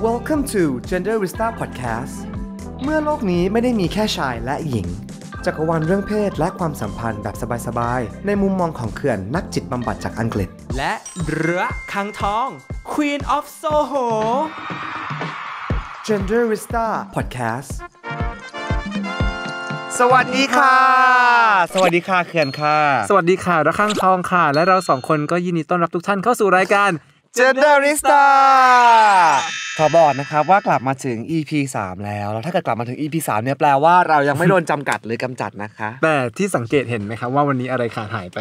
Welcome to Gender Vista Podcast เมื่อโลกนี้ไม่ได้มีแค่ชายและหญิง จักรวาลเรื่องเพศและความสัมพันธ์แบบสบายๆ ในมุมมองของเขื่อนนักจิตบำบัดจากอังกฤษ และเรือคังทอง Queen of Soho Gender Vista Podcast สวัสดีค่ะ สวัสดีค่ะเขื่อนค่ะ สวัสดีค่ะ ระฆังทองค่ะ และเราสองคนก็ยินดีต้อนรับทุกท่านเข้าสู่รายการเจนเดอริสตาขอบอกนะครับว่ากลับมาถึง EP 3แล้ว แล้วถ้าเกิดกลับมาถึง EP 3เนี่ยแปลว่าเรายังไม่โดนจำกัดหรือกำจัดนะคะ แต่ที่สังเกตเห็นไหมครับว่าวันนี้อะไรขาดหายไป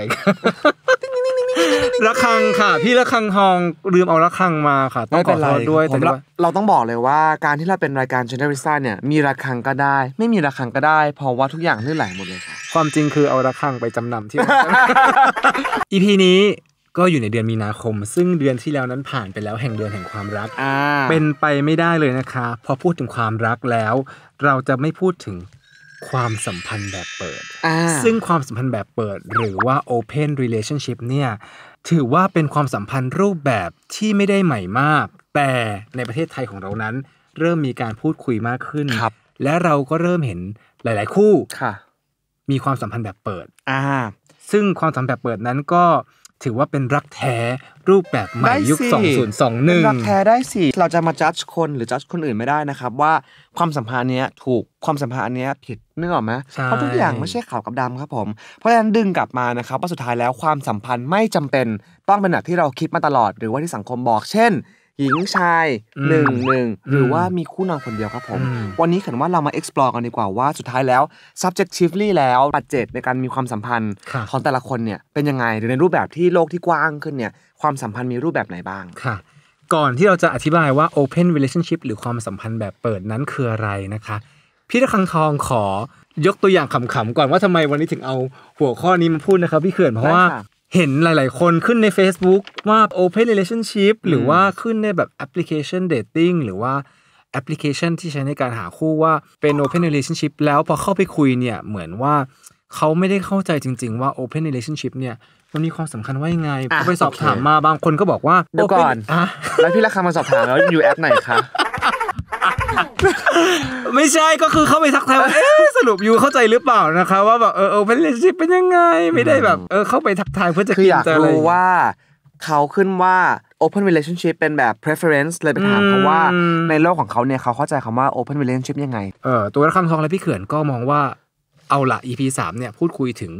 ระคังค่ะ พี่ระคังทองลืมเอาระคังมาค่ะ ต้องขอโทษด้วยแต่าเราต้องบอกเลยว่า การที่เราเป็นรายการเชนเดอริซ่าเนี่ยมีระคังก็ได้ ไม่มีระคังก็ได้เพราะว่าทุกอย่างลื่นไหลหมดเลยค่ะ ความจริงคือเอาระคังไปจำนำที่อีพีนี้ก็อยู่ในเดือนมีนาคม ซึ่งเดือนที่แล้วนั้นผ่านไปแล้ว แห่งเดือนแห่งความรัก เป็นไปไม่ได้เลยนะคะ พอพูดถึงความรักแล้ว เราจะไม่พูดถึงความสัมพันธ์แบบเปิด ซึ่งความสัมพันธ์แบบเปิดหรือว่า open relationship เนี่ยถือว่าเป็นความสัมพันธ์รูปแบบที่ไม่ได้ใหม่มาก แต่ในประเทศไทยของเรานั้น เริ่มมีการพูดคุยมากขึ้น และเราก็เริ่มเห็นหลายๆคู่ค่ะ มีความสัมพันธ์แบบเปิดอ่าซึ่งความสัมพันธ์แบบเปิดนั้นก็ถือว่าเป็นรักแท้รูปแบบใหม่ยุค 2021รักแท้ได้สิ เราจะมาจัดคนหรือจัดคนอื่นไม่ได้นะครับว่าความสัมพันธ์เนี้ยถูกความสัมพันธ์เนี้ยผิดนึกออกไหมเพราะทุกอย่างไม่ใช่ขาวกับดำครับผม เพราะฉะนั้นดึงกลับมานะครับว่าสุดท้ายแล้วความสัมพันธ์ไม่จำเป็น ต้องเป็นแบบที่เราคิดมาตลอด หรือว่าที่สังคมบอกเช่นหญิงชายหนึ่งหนึ่งหรือว่ามีคู่นอนคนเดียวครับผมวันนี้ขันว่าเรามา explore กันดีกว่าว่าสุดท้ายแล้ว subjectively แล้วปัจเจกในการมีความสัมพันธ์ ของแต่ละคนเนี่ยเป็นยังไงหรือในรูปแบบที่โลกที่กว้างขึ้นเนี่ยความสัมพันธ์มีรูปแบบไหนบ้างค่ะ ก่อนที่เราจะอธิบายว่า open relationship หรือความสัมพันธ์แบบเปิดนั้นคืออะไรนะคะพี่ตะคังทองขอยกตัวอย่างขำๆก่อนว่าทำไมวันนี้ถึงเอา หัวข้อนี้มาพูดนะครับพี่เขื่อนเพราะว่าเห็นหลาย ๆ คนขึ้นใน Facebook ว่า Open Relationship หรือว่าขึ้นในแบบแอปพลิเคชัน Dating หรือว่าแอปพลิเคชันที่ใช้ในการหาคู่ว่าเป็น Open Relationship แล้วพอเข้าไปคุยเนี่ยเหมือนว่าเขาไม่ได้เข้าใจจริง ๆว่า Open Relationship เนี่ยมันมีความสำคัญว่ายังไงพอไปสอบถามมาบางคนก็บอกว่าเดี๋ยวก่อนแล้วพี่ราคามาสอบถามแล้วอยู่แอปไหนคะไม่ใช่ก็คือเข้าไปทักทายว่าเอ๊สรุปยูเข้าใจหรือเปล่านะคะว่าแบบเออโอเพนเลชิพเป็นยังไง ไม่ได้แบบเออเข้าไปทักทายเพื่อจะคืออยากรู้ว่าเขาขึ้นว่า open relationship เป็นแบบ preference เลยไปถามเพราะว่าในโลกของเขาเนี่ยเขาเข้าใจคำว่า open relationship ยังไง เออตัวรัคำทองและพี่เขื่อนก็มองว่าเอาละ EP สามเนี่ยพูดคุยถึง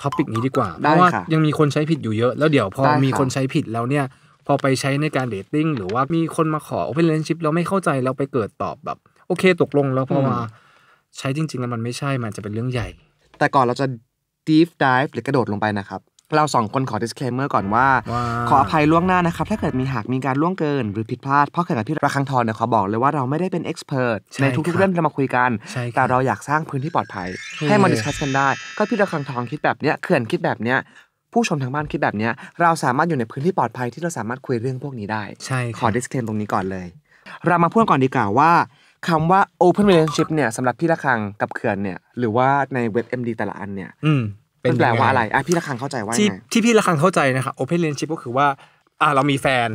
ท็อปิกนี้ดีกว่าเพราะว่ายังมีคนใช้ผิดอยู่เยอะ แล้วเดี๋ยวพอมีคนใช้ผิดแล้วเนี่ยพอไปใช้ในการเดทติ้งหรือว่ามีคนมาขอ open relationship เราไม่เข้าใจเราไปเกิดตอบแบบโอเคตกลงแล้วพอมาใช้จริง ๆ แล้วมันไม่ใช่มันจะเป็นเรื่องใหญ่ แต่ก่อนเราจะ deep dive หรือกระโดดลงไปนะครับ เราสองคนขอ disclaimer ก่อนว่าขออภัยล่วงหน้านะครับ ถ้าเกิดมีหากมีการล่วงเกินหรือผิดพลาดเพราะเกิดกับพี่ระคังทองเนี่ยขอบอกเลยว่าเราไม่ได้เป็น expert ในทุกๆเรื่องที่เรามาคุยกันแต่เราอยากสร้างพื้นที่ปลอดภัย ให้มา i ิ c u s s กันได้ก็พี่ระคังทองคิดแบบเนี้ยเขื่อนคิดแบบเนี้ยผู้ชมทางบ้านคิดแบบนี้เราสามารถอยู่ในพื้นที่ปลอดภัยที่เราสามารถคุยเรื่องพวกนี้ได้ ใช่ขอ disclaim ตรงนี้ก่อนเลย เรามาพูดก่อนดีกว่าว่าคำว่า open relationship เนี่ยสำหรับพี่ละคังกับเขื่อนเนี่ยหรือว่าในเว็บ MD แต่ละอันเนี่ยเป็นแปลว่าอะไรอ่ะพี่ละคังเข้าใจว่าที่ที่พี่ละคังเข้าใจนะครับ open relationship ก็คือว่าอ่าเรามีแฟน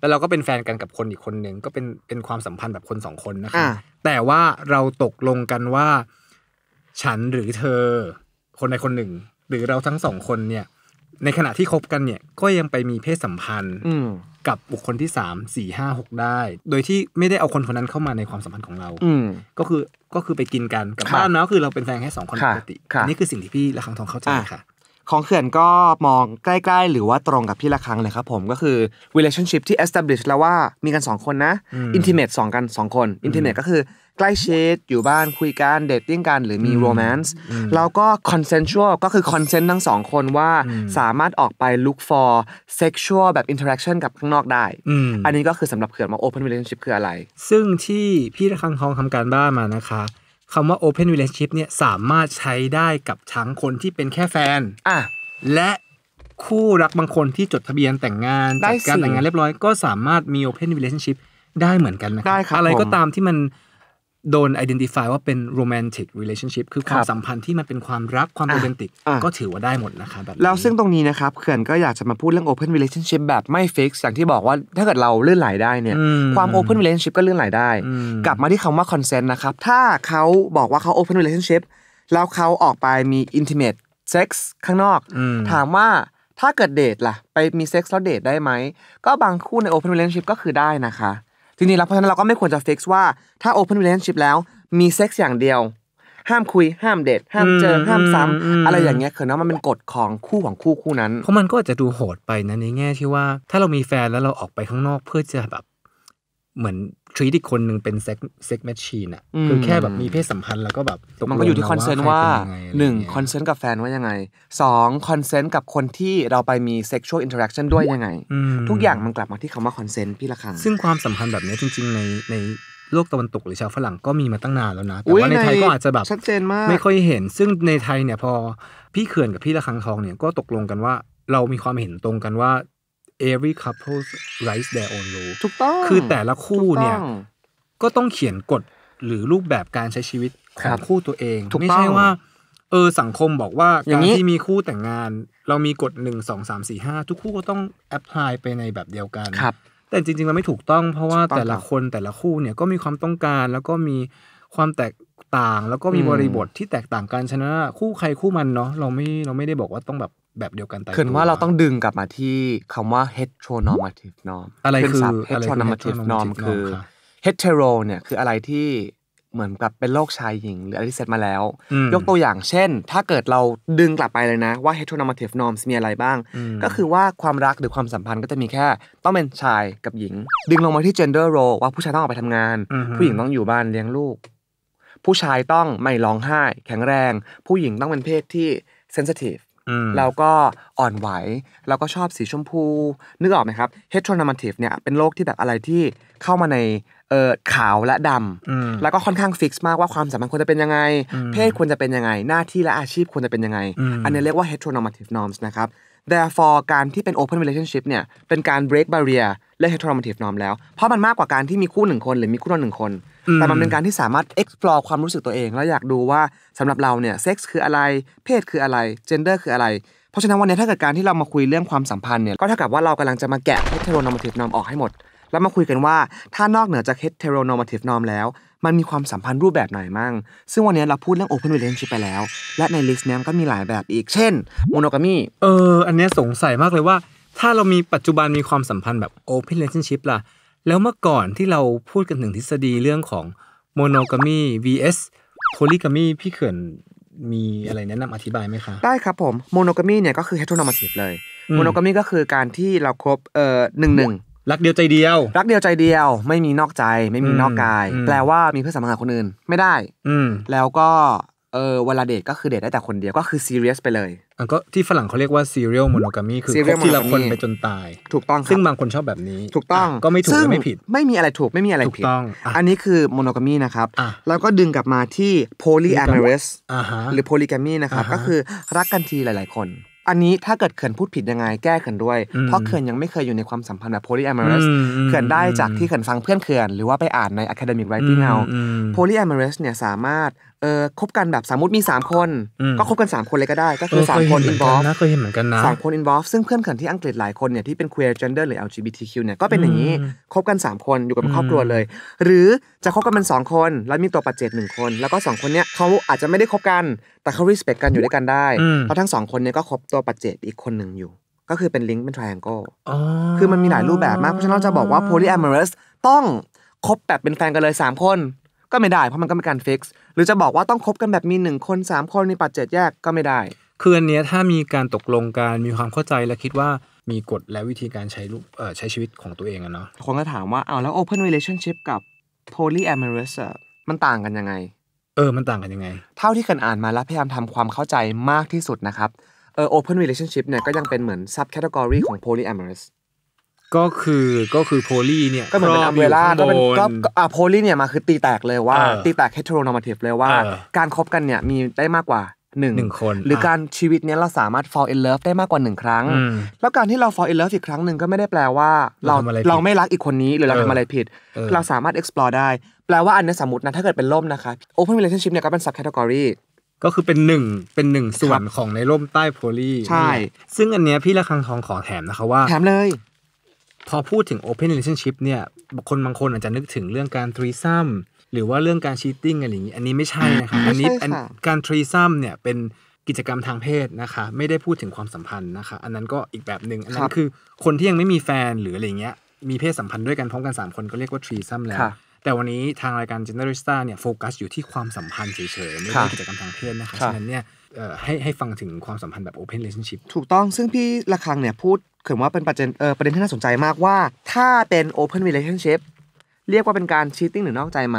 แล้วเราก็เป็นแฟนกันกับคนอีกคนหนึ่งก็เป็นเป็นความสัมพันธ์แบบคนสองคนนะคะ แต่ว่าเราตกลงกันว่า ฉันหรือเธอ คนใดคนหนึ่ง หรือเราทั้งสองคนเนี่ยในขณะที่คบกันเนี่ยก็ยังไปมีเพศสัมพันธ์กับบุคคลที่สามสี่ห้าหกได้ โดยที่ไม่ได้เอาคนคนนั้นเข้ามาในความสัมพันธ์ของเราก็คือก็คือไปกินกันกับบ้านเนาะคือเราเป็นแฟนแค่สองคนปกตินี่คือสิ่งที่พี่ละคังทองเข้าใจค่ะ ของเขื่อนก็มองใกล้ๆหรือว่าตรงกับพี่ละคังเลยครับผมก็คือ relationship ที่ establish แล้วว่ามีกันสองคนนะ intimate สองกันสองคน intimate ก็คือใกล้ชิดอยู่บ้านคุยกันเดทติ้งกันหรือมีโรแมนต์เราก็คอนเซนชวลก็คือคอนเซนต์ทั้งสองคนว่าสามารถออกไป look for sexual แบบ interaction กับข้างนอกได้อันนี้ก็คือสำหรับเขื่อนว่า open relationship คืออะไร ซึ่งที่พี่ระคังทองทำการบ้านมานะคะคำว่า open relationship เนี่ยสามารถใช้ได้กับทั้งคนที่เป็นแค่แฟนอ่ะและคู่รักบางคนที่จดทะเบียนแต่งงานจัดการแต่งงานเรียบร้อย ก็สามารถมี open relationship ได้เหมือนกันนะครับอะไรก็ตามที่มันโดนไอดีนติฟายว่าเป็นโรแมนติกเรล a t i o n s h i p คือความสัมพันธ์ที่มันเป็นความรักความโรแมนติกก็ถือว่าได้หมดนะคะบแบบแล้วซึ่งตรงนี้นะครับเขื่อนก็อยากจะมาพูดเรื่อง open relationship แบบไม่ฟิกอย่างที่บอกว่าถ้าเกิดเราเลื่อนไหลได้เนี่ยความ open relationship ก็เลื่อนไหลได้ กลับมาที่คำว่า consent นะครับถ้าเขาบอกว่าเขา open relationship แล้วเขาออกไปมี intimate sex ข้างนอกถามว่าถ้าเกิดเดทล่ะ ไปมีเซ็กซ์แล้วเดทได้ไหมก็บางคู่ใน open relationship ก็คือได้นะคะจริงๆแล้วเพราะฉะนั้นเราก็ไม่ควรจะฟิกว่าถ้า open relationship แล้วมีเซ็กซ์อย่างเดียว ห้ามคุย ห้ามเดทห้ามเจอห้ามซ้ำอะไรอย่างเงี้ยคือเนาะมันเป็นกฎของคู่ของคู่คู่นั้น เพราะมันก็อาจจะดูโหดไปนะในแง่ที่ว่า ถ้าเรามีแฟนแล้วเราออกไปข้างนอกเพื่อจะแบบเหมือนทรีตอีกคนหนึ่งเป็นเซ็กเซ็กแมชชีนอะคือแค่แบบมีเพศสัมพันธ์แล้วก็แบบ มันก็อยู่ที่คอนเซนต์ว่าหนึ่งคอนเซนต์กับแฟนว่ายังไงสองคอนเซนต์กับคนที่เราไปมีเซ็กชวลอินเทอร์แอคชั่นด้วยยังไง ทุกอย่างมันกลับมาที่คำว่าคอนเซนต์พี่ละคัง ซึ่งความสัมพันธ์แบบนี้จริง ๆ ในในโลกตะวันตก หรือชาวฝรั่งก็มีมาตั้งนานแล้วนะ แต่ว่าในไทยก็อาจจะแบบชัดเจนมากไม่ค่อยเห็น ซึ่งในไทยเนี่ยพอพี่เขื่อนกับพี่ละคังทองเนี่ยก็ตกลงกันว่าเรามีความเห็นตรงกันว่า every couple writes their own rule ถูกต้อง คือแต่ละคู่เนี่ย ก็ต้องเขียนกฎหรือรูปแบบการใช้ชีวิตของคู่ตัวเอง ไม่ใช่ว่าเออสังคมบอกว่าการที่มีคู่แต่งงาน เรามีกฎหนึ่งสองสามสี่ห้าทุกคู่ก็ต้องแอพพลายไปในแบบเดียวกัน ครับ แต่จริงๆมันไม่ถูกต้องเพราะว่าแต่ละคนแต่ละคู่เนี่ย ก็มีความต้องการ แล้วก็มีความแตกต่างแล้วก็มีบริบทที่แตกต่างกันฉะนั้นคู่ใครคู่มันเนาะเราไม่เราไม่ได้บอกว่าต้องแบบแบบเดียวกันคือว่าเราต้องดึงกลับมาที่คำว่า heteronormative norm อะไรคือ heteronormative norm คือ hetero เนี่ยคืออะไรที่เหมือนกับเป็นโรคชายหญิงหรืออะไรที่เซตมาแล้ว ยกตัวอย่างเช่น ถ้าเกิดเราดึงกลับไปเลยนะว่า heteronormative n o r m มีอะไรบ้าง ก็คือว่าความรักหรือความสัมพันธ์ก็จะมีแค่ ต้องเป็นชายกับหญิง ดึงลงมาที่ gender role ว่าผู้ชายต้องออกไปทำงาน ผู้หญิงต้องอยู่บ้านเลี้ยงลูก ผู้ชายต้องไม่ร้องไห้ แข็งแรง ผู้หญิงต้องเป็นเพศที่ sensitive เราก็อ่อนไหวเราก็ชอบสีชมพู นึกออกไหมครับเฮ t โ r น n o r m a t i v เนี่ยเป็นโรคที่แบบอะไรที่เข้ามาในเออขาวและดำแล้วก็ค่อนข้างฟิกซ์มากว่าความสัมพันธ์ควรจะเป็นยังไง เพศควรจะเป็นยังไง หน้าที่และอาชีพควรจะเป็นยังไงอันนี้เรียกว่า heteronormative norms นะครับ therefore การที่เป็น open relationship เนี่ยเป็นการ break barrier และ heteronormative norm แล้วเพราะมันมากกว่าการที่มีคู่หนึ่งคน หรือมีคู่นอนหนึ่งคนแต่มันเป็นการที่สามารถ explore ความรู้สึกตัวเอง แล้วอยากดูว่าสำหรับเราเนี่ยเซ็กส์คืออะไรเพศคืออะไร gender คืออะไร เพราะฉะนั้นวันนี้ถ้าเกิดการที่เรามาคุยเรื่องความสัมพันธ์เนี่ยก็เท่ากับว่าเรากำลังจะมาแกะ heteronormative norm ออกให้หมด แล้วมาคุยกันว่าถ้านอกเหนือจาก heteronormative norm แล้วมันมีความสัมพันธ์รูปแบบไหนมั่งซึ่งวันนี้เราพูดเรื่อง open relationship ไปแล้ว และในลิสต์เนี้ยก็มีหลายแบบอีกเช่น monogamy เอออันนี้สงสัยมากเลยว่า ถ้าเรามีปัจจุบันมีความสัมพันธ์แบบ open relationship ล่ะแล้วเมื่อก่อนที่เราพูดกันถึงทฤษฎีเรื่องของ โมโนกามี vs โพลิกามีพี่เขื่อนมีอะไรแนะนำอธิบายไหมคะได้ครับผมโมโนกามีเนี่ยก็คือ t ฮโท n นอม a ท v ฟเลยโมโนกามีก็คือการที่เราครบเอ่อหนึ่งหนึ่งรักเดียวใจเดียว รักเดียวใจเดียว ไม่มีนอกใจ ไม่มีนอกกาย แปลว่ามีเพืสัมพันธ์กับคนอื่นไม่ได้ อืแล้วก็เออเวลาเดทก็คือเดทได้แต่คนเดียวก็คือซีเรียสไปเลยอันก็ที่ฝรั่งเขาเรียกว่าซีเรียลโมโนกามีคือคบทีละคนไปจนตายถูกต้องซึ่งบางคนชอบแบบนี้ ถูกต้องก็ไม่ถูกไม่ผิด ไม่มีอะไรถูกไม่มีอะไรผิดกต้องอันนี้คือโมโนกามีนะครับแล้วก็ดึงกลับมาที่โพลีแอมาฮสหรือโพลีแกมีนะครับก็คือรักกันทีหลายๆคน อันนี้ถ้าเกิดเขินพูดผิดยังไง แก้เขินด้วย เพราะเขินยังไม่เคยอยู่ในความสัมพันธ์แบบโพลีแอมเ o ส s ืเขินได้จากที่เขินฟังเพื่อนเขินหรือว่าไปอ่านใน academic writing เอาลีมอมเ o l y เนี่ยสามารถเออคบกันแบบสมมติมีสามคนก็คบกันสามคนเลยก็ได้ ก็คือสามคนอินวอล์ฟเคยเห็นเหมือนกันนะสามคนอินวอล์ฟซึ่งเพื่อนขินที่อังกฤษหลายคนเนี่ยที่เป็นเควียร์เจนเดอร์หรือ LGBTQ เนี่ยก็เป็นอย่างนี้คบกันสามคนอยู่กับครอบครัวเลย หรือจะคบกันเป็นสองคน แล้วมีตัวปัจเจกหนึ่งคน แล้วก็สองคนเนี่ยเขาอาจจะไม่ได้คบกันแต่เขา respect กันอยู่ด้วยกันได้เพราะทั้งสองคนเนี่ยก็คบตัวปัจเจกอีกคนหนึ่งอยู่ก็คือเป็นลิงก์เป็น triangle คือมันมีหลายรูปแบบมากเพราะฉะนั้นเราจะบอกว่า polyamorous ต้องคบแบบเป็นแฟนกันเลย 3 คนก็ไม่ได้เพราะมันก็เป็นการฟิกซ์หรือจะบอกว่าต้องคบกันแบบมีหนึ่งคนสามคนในปัจเจกแยกก็ไม่ได้คืออันนี้ถ้ามีการตกลงการมีความเข้าใจและคิดว่ามีกฎและวิธีการใช้รูปเออใช้ชีวิตของตัวเองอะเนาะคนก็ถามว่าเอาแล้ว open relationship กับ polyamorous อะมันต่างกันยังไงเออ มันต่างกันยังไง เท่าที่กันอ่านมาแล้วพยายามทำความเข้าใจมากที่สุดนะครับเออ open relationship เนี่ยก็ยังเป็นเหมือน sub category ของ polyamorous ก็คือก็คือโพลีเนี่ยก็เหมือนเป็นอัมเบล่าก็เป็นก็อ่ะโพลีเนี่ยมาคือตีแตกเลยว่าตีแตกเฮตโรนอร์มาทีฟเลยว่า การคบกันเนี่ยมีได้มากกว่าหนึ่งคน หรือการชีวิตเนี้ยเราสามารถ fall in love ได้มากกว่าหนึ่งครั้ง แล้วการที่เรา fall in love อีกครั้งหนึ่งก็ไม่ได้แปลว่าเราเราไม่รักอีกคนนี้หรือเราทำอะไรผิดเราสามารถ explore ได้ แปลว่าอันนี้สมมตินะถ้าเกิดเป็นล่มนะคะ open relationship เนี่ยก็เป็น sub category ก็คือเป็นหนึ่งเป็นหนึ่งส่วนของในร่มใต้โพลีใช่ ซึ่งอันเนี้ยพี่ระคังทองขอแถมนะคะว่าแถมเลยพอพูดถึง Open Relationship เนี่ยคนบางคนอาจจะนึกถึงเรื่องการทรีซัมหรือว่าเรื่องการชีตติ้งอะไรอย่างนี้อันนี้ไม่ใช่นะครับอันนี้การทรีซัมเนี่ยเป็นกิจกรรมทางเพศนะคะไม่ได้พูดถึงความสัมพันธ์นะคะ อันนั้นก็อีกแบบหนึ่งอันนั้นคือคนที่ยังไม่มีแฟนหรืออะไรเงี้ยมีเพศสัมพันธ์ด้วยกันพร้อมกัน3คน ก็เรียกว่าทรีซัมแล้ว แต่วันนี้ทางรายการ g e n e r i s t a เนี่ยโฟกัสอยู่ที่ความสัมพันธ์เฉยๆไม่ใช่กิจกรรมทางเพศนะคะฉะนั้นเนี่ยให้ให้ฟังถึงความสัมพันธ์แบบ open relationship ถูกต้องซึ่งพี่ละคังเนี่ยพูดถึงว่าเป็นประเด็นเออประเด็นที่น่าสนใจมากว่า ถ้าเป็น open relationship เรียกว่าเป็นการชีตติ้งหรือนอกใจไหม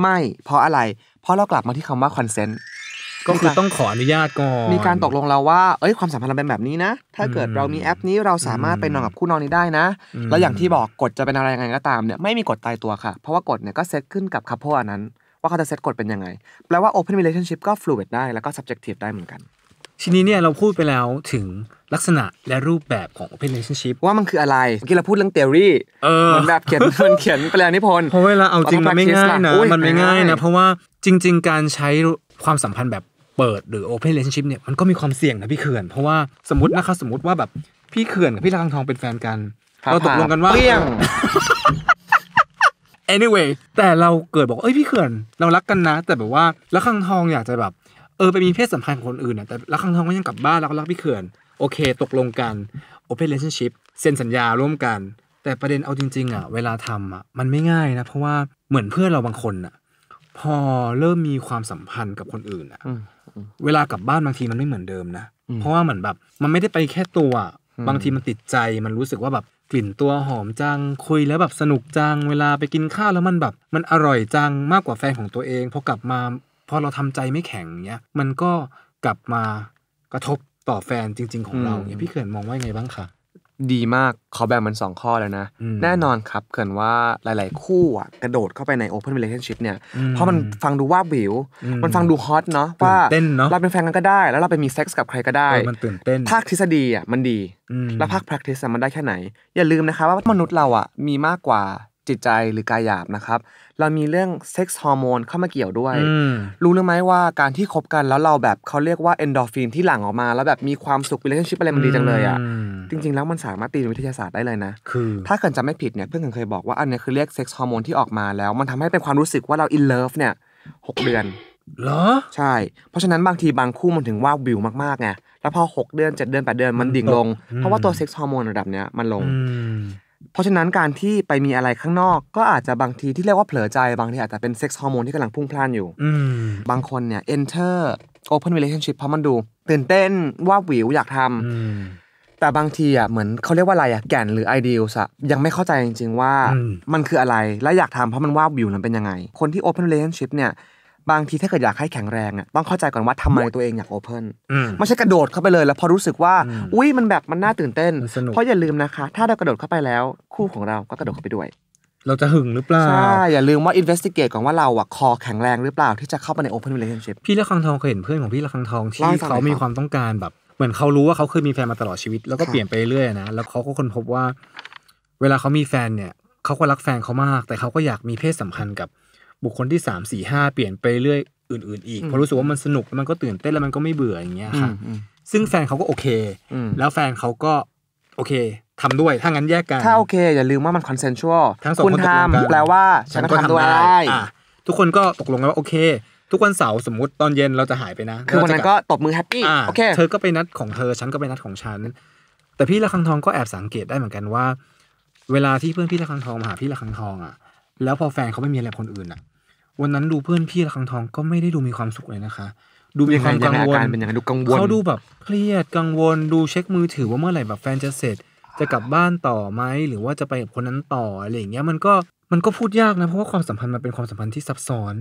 ไม่เพราะอะไร เพราะเรากลับมาที่คำว่า consent ก็คือต้องขออนุญาตก่อนมีการตกลงเราว่าเอ้ยความสัมพันธ์เราเป็นแบบนี้นะถ้าเกิดเรามีแอปนี้เราสามารถไปนอนกับคู่นอนนี้ได้นะ แล้วอย่างที่บอกกฎจะเป็นอะไรยังไงก็ตามเนี่ยไม่มีกฎตายตัวค่ะ เพราะว่ากฎเนี่ยก็เซตขึ้นกับคัพเพันนั้นว่าเขาจะเซตกฎเป็นยังไงแปลว่า open relationship ก็ fluid ได้แล้วก็ subjective ได้เหมือนกันทีนี้เนี่ยเราพูดไปแล้วถึงลักษณะและรูปแบบของ open relationship ว่ามันคืออะไรเมื่อกี้เราพูดเรื่อง theory มอนแบบเขียนเขียนไปแล้วนิพนธ์เพราะเวลาเอาจริงมันไม่ง่ายนะมันไม่ง่ายนะเพราะว่าจริง ๆ การใช้ความสัมพันธ์แบบเปิดหรือ open relationship เนี่ยมันก็มีความเสี่ยงนะพี่เขื่อน เพราะว่าสมมตินะคะสมมติว่าแบบพี่เขื่อนกับพี่ลางทองเป็นแฟนกันเราตกลงกันว่าเปรี้ยง anyway แต่เราเกิดบอกเอ้ยพี่เขื่อนเรารักกันนะ แต่แบบว่าแล้วข้างทองอยากจะแบบเออไปมีเพศสัมพันธ์กับคนอื่นนะแต่แล้วข้างทองก็ยังกลับบ้านแล้วก็รักพี่เขื่อนโอเค ตกลงกัน open relationship เซ็นสัญญาร่วมกัน แต่ประเด็นเอาจริงๆ อ่ะเวลาทำอ่ะมันไม่ง่ายนะเพราะว่าเหมือนเพื่อนเราบางคนอ่ะพอเริ่มมีความสัมพันธ์กับคนอื่นอ่ะเวลากลับบ้านบางทีมันไม่เหมือนเดิมนะ เพราะว่าเหมือนแบบมันไม่ได้ไปแค่ตัวบางทีมันติดใจมันรู้สึกว่าแบบกลิ่นตัวหอมจังคุยแล้วแบบสนุกจังเวลาไปกินข้าวแล้วมันแบบ มันอร่อยจังมากกว่าแฟนของตัวเองพอกลับมาพอเราทำใจไม่แข็งเนี้ยมันก็กลับมากระทบต่อแฟนจริง ๆ ของเราเนี่ยพี่เขื่อนมองว่าไงบ้างคะดีมากขอแบ่งมัน 2 ข้อแล้วนะแน่นอนครับเกินว่าหลาย ๆ คู่อ่ะกระโดดเข้าไปใน Open Relationship เนี่ยเพราะมันฟังดูว่าบิวมันฟังดูฮอตเนาะว่าเราเป็นแฟนกันก็ได้ แล้วเราไปมีเซ็กส์กับใครก็ได้มันตื่นเต้นภาคทฤษฎีอ่ะมันดีแล้วภาค practice มันได้แค่ไหนอย่าลืมนะคะว่ามนุษย์เราอ่ะมีมากกว่าจิตใจหรือกายหยาบนะครับเรามีเรื่องเซ็กซ์ฮอร์โมนเข้ามาเกี่ยวด้วย รู้หรือไหมว่าการที่คบกันแล้วเราแบบเขาเรียกว่าเอนโดฟินที่หลั่งออกมาแล้วแบบมีความสุขเป็นเรื่องชิปอะไรมันดีจังเลยอ่ะจริงๆแล้วมันสามารถตีนวิทยาศาสตร์ได้เลยนะถ้าเกิดจำไม่ผิดเนี่ยเพื่อนเคยบอกว่าอันนี้คือเรียกเซ็กซ์ฮอร์โมนที่ออกมาแล้วมันทำให้เป็นความรู้สึกว่าเราอินเลิฟเนี่ยหกเดือนเหรอใช่เพราะฉะนั้นบางทีบางคู่มันถึงว่าวิวมากๆไงแล้วพอหกเดือนเจ็ดเดือนแปดเดือนมันดิ่งลง เพราะว่าตัวเซ็กซ์ฮอร์โมนระดับเนี้ยมันลงเพราะฉะนั้นการที่ไปมีอะไรข้างนอก ก็อาจจะบางทีที่เรียกว่าเผลอใจบางทีอาจจะเป็นเซ็กซ์ฮอร์โมนที่กำลังพุ่งพล่านอยู่บางคนเนี่ย e อ t e r อ p e n r e l a ลชั่นชิพเพราะมันดู ตื่นเต้นว่าวิวอยากทำแต่บางทีอ่ะเหมือนเขาเรียกว่าอะไรอ่ะแก่นหรือไอเดียสะยังไม่เข้าใจจริง ๆว่ามันคืออะไรและอยากทำเพราะมันว่าวิวมันเป็นยังไง คนที่โอเ n r เร a t i o n s h i เนี่ยบางทีถ้าเกิดอยากให้แข็งแรงอ่ะต้องเข้าใจก่อนว่าทำไมตัวเองอยากโอเพ่นไม่ใช่กระโดดเข้าไปเลย แล้วพอรู้สึกว่าอุ้ยมันแบบมันน่าตื่นเต้นเพราะอย่าลืมนะคะ ถ้าเรากระโดดเข้าไปแล้ว คู่ของเราก็กระโดดเข้าไปด้วย เราจะหึงหรือเปล่าใช่อย่าลืมว่าอินเวสติเกตก่อนว่าเราอ่ะคอแข็งแรงหรือเปล่าที่จะเข้าไปในโอเพ r e เล t i o n s h i p พี่ละคังทองเคยเห็นเพื่อนของพี่ละคังทองที่เขามีความต้องการแบบเหมือนเขารู้ว่าเขาเคยมีแฟนมาตลอดชีวิตแล้วก็เปลี่ยนไปเรื่อยนะแล้วเขาก็คนพบว่า เวลาเขามีแฟนเนี่ยเขาก็รักแฟนเขามาก แต่เขาก็อยากมีเพศสัมพันธ์กับบุคคลที่สามสี่ห้าเปลี่ยนไปเรื่อยอื่นๆอีกเพราะรู้สึกว่ามันสนุกมันก็ตื่นเต้นแล้วมันก็ไม่เบื่ออย่างเงี้ยค่ะซึ่งแฟนเขาก็โอเคแล้วแฟนเขาก็โอเคทำด้วยถ้างั้นแยกกันถ้าโอเค อย่าลืมว่ามันคอนเซนชวลทั้งสองคนตกลงกันแปลว่าฉันก็ทำได้ทุกคนก็ตกลงกันว่าโอเค ทุกวันเสาร์สมมติตอนเย็นเราจะหายไปนะคือวันนั้นก็ตบมือแฮปปี้โอเค เธอ ก็ไปนัดของเธอฉันก็ไปนัดของฉันแต่พี่ละคังทองก็แอบสังเกตได้เหมือนกันว่า เวลาที่เพื่อนพี่ละคังทองมาหาพี่ละคังทอง อ่ะแล้วพอแฟนเขาไม่มีอะไรคนอื่นอ่ะ วันนั้นดูเพื่อนพี่ละคังทองก็ไม่ได้ดูมีความสุขเลยนะคะ ดูมีความกังวลเป็นงดูกังวล เขาดูแบบเครียดกังวลดูเช็คมือถือว่าเมื่อไหร่แบบแฟนจะเสร็จ จะกลับบ้านต่อไหมหรือว่าจะไปกับคนนั้นต่ออะไรอย่างเงี้ยมันก็มันก็พูดยากนะเพราะว่าความสัมพันธ์มันเป็นความสัมพันธ์ที่ซับซ้อน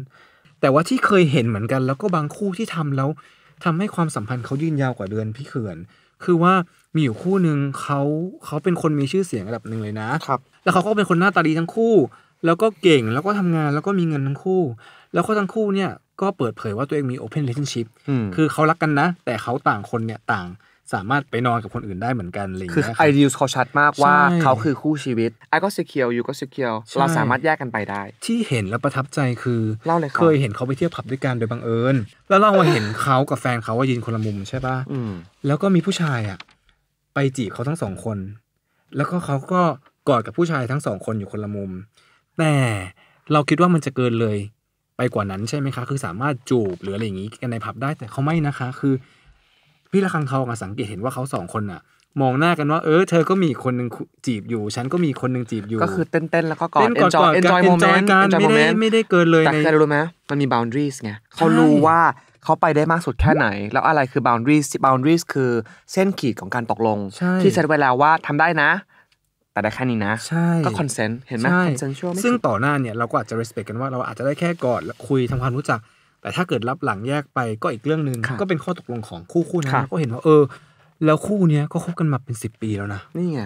แต่ว่าที่เคยเห็นเหมือนกัน แล้วก็บางคู่ที่ทำแล้ว ทำให้ความสัมพันธ์เขายืนยาวกว่าเดือนพี่เขื่อน คือว่ามีอยู่คู่หนึ่งเขาเขาเป็นคนมีชื่อเสียงระดับหนึ่งเลยนะ ครับ แล้วเขาก็เป็นคนหน้าตาดีทั้งคู่แล้วก็เก่งแล้วก็ทำงานแล้วก็มีเงินทั้งคู่ แล้วก็ทั้งคู่เนี่ย ก็เปิดเผยว่าตัวเองมีโอเพน e l a t i o n s h i p คือเขารักกันนะแต่เขาต่างคนเนี่ยต่าง สามารถไปนอนกับคนอื่นได้เหมือนกันเลยคือไอเดียเขาชัดมากว่าเขาคือคู่ชีวิตไอก็สกิลียวยูก็สกิลเราสามารถแยกกันไปได้ ที่เห็นแล้วประทับใจคือเล่าเลยเคยเห็นเขาไปเที่ยวผับด้วยกันโดยบังเอิญ แล้วเล่ามาเห็นเขากับแฟนเขาว่ายืนคนละมุมใช่ป่ะแล้วก็มีผู้ชายอ่ะไปจีบเขาทั้งสองคน แล้วก็เขาก็กอดกับผู้ชายทั้งสองคนอยู่คนละมุมแต่เราคิดว่ามันจะเกินเลยไปกว่านั้นใช่ไหมคะ คือสามารถจูบหรืออะไรอย่างนี้กันในผับได้แต่เขาไม่นะคะ คือพี่ระคังเขาสังเกตเห็นว่าเขาสองคนอะมองหน้ากันว่าเออเธอก็มีคนหนึ่งจีบอยู่ ฉันก็มีคนหนึ่งจีบอยู่ก็คือเต้นเต้นแล้วก็กอดเอนจอยเอนจอยโมเมนต์ไม่ได้ไม่ได้เกินเลยแต่ใครรู้ไหมมันมี boundaries ไงเขารู้ว่าเขาไปได้มากสุดแค่ไหน แล้วอะไรคือ boundaries boundaries คือเส้นขีดของการตกลงที่เซตไว้แล้วว่าทำได้นะแต่ได้แค่นี้นะใช่ก็คอนเซนต์ เห็นไหมคอนเซนชวลซึ่งต่อหน้าเนี่ย เราก็อาจจะ respect กันว่าเราอาจจะได้แค่กอดคุยทำความรู้จักแต่ถ้าเกิดรับหลังแยกไปก็อีกเรื่องหนึ่งก็เป็นข้อตกลงของคู่คู่นั้นก็เห็นว่าเออ แล้วคู่เนี้ยก็คบกันมาเป็นสิบปีแล้วนะ นี่ไง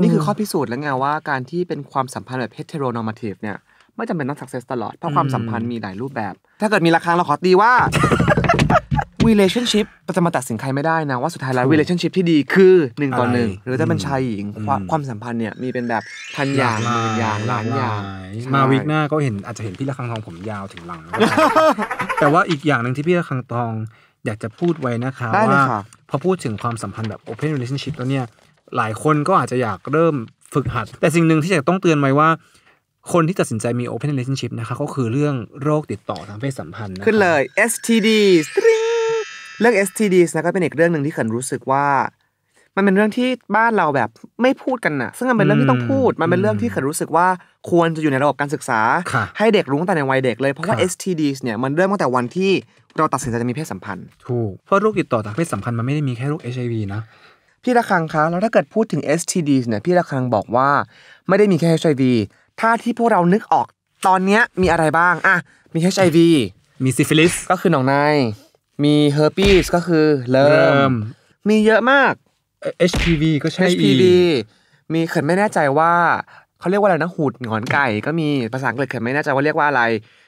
นี่คือข้อพิสูจน์แล้วไงว่าการที่เป็นความสัมพันธ์แบบ heteronormative เนี่ยไม่จำเป็นต้อง success ตลอดเพราะความสัมพันธ์มีหลายรูปแบบถ้าเกิดมีระคังเราขอตีว่าวีเลชั่นชิพ p จะมาตัดสินใครไม่ได้นะว่าสุดท้ายแล้ววีเลชั่นชิพที่ดีคือหนึ่งต่อหนึ่งหรือถ้าเป็นชายหญิงความสัมพันธ์เนี่ยมีเป็นแบบพันอย่างหมื่นอย่างล้านอย่างมาวิกหน้าก็เห็นอาจจะเห็นพี่ละคังทองผมยาวถึงหลังแต่ว่าอีกอย่างหนึ่งที่พี่ละคังทอง อยากจะพูดไว้นะคะว่าพอพูดถึงความสัมพันธ์แบบ open relationship แล้วเนี่ยหลายคนก็อาจจะอยากเริ่มฝึกหัด แต่สิ่งหนึ่งที่จะต้องเตือนไว้ว่าคนที่ตัดสินใจมี open relationship นะคะก็คือเรื่องโรคติดต่อทางเพศสัมพันธ์นะขึ้นเลย STD เรื่อง STD นะก็เป็นอีกเรื่องหนึ่งที่ขันรู้สึกว่ามันเป็นเรื่องที่บ้านเราแบบไม่พูดกันนะซึ่งมันเป็นเรื่องที่ต้องพูด มันเป็นเรื่องที่ขันรู้สึกว่าควรจะอยู่ในระบบการศึกษา ให้เด็กรู้ตั้งแต่ในวัยเด็กเลยเพราะว่า STD เนี่ยมันเริ่มตั้งแต่วันที่เราตัดสินใจจะมีเพศสัมพันธ์ถูกเพราะโรคติดต่อทางเพศสัมพันธ์มันไม่ได้มีแค่โรค HIV นะพี่ระคังคะแล้วถ้าเกิดพูดถึง STD เนี่ยพี่ระคังบอกว่าไม่ได้มีแค่ HIV ถ้าที่พวกเรานึกออกตอนเนี้ยมีอะไรบ้างอ่ะมีเอชไอวีมีซิฟิลิสก็คือหนองในมีเฮอร์ปีสก็คือเริ่มมีเยอะมาก HPV ก็ใช่ HPV มีเขินไม่แน่ใจว่าเขาเรียกว่าอะไรนะหูดงอนไก่ ก็มีภาษาอังกฤษเขินไม่แน่ใจว่าเรียกว่าอะไร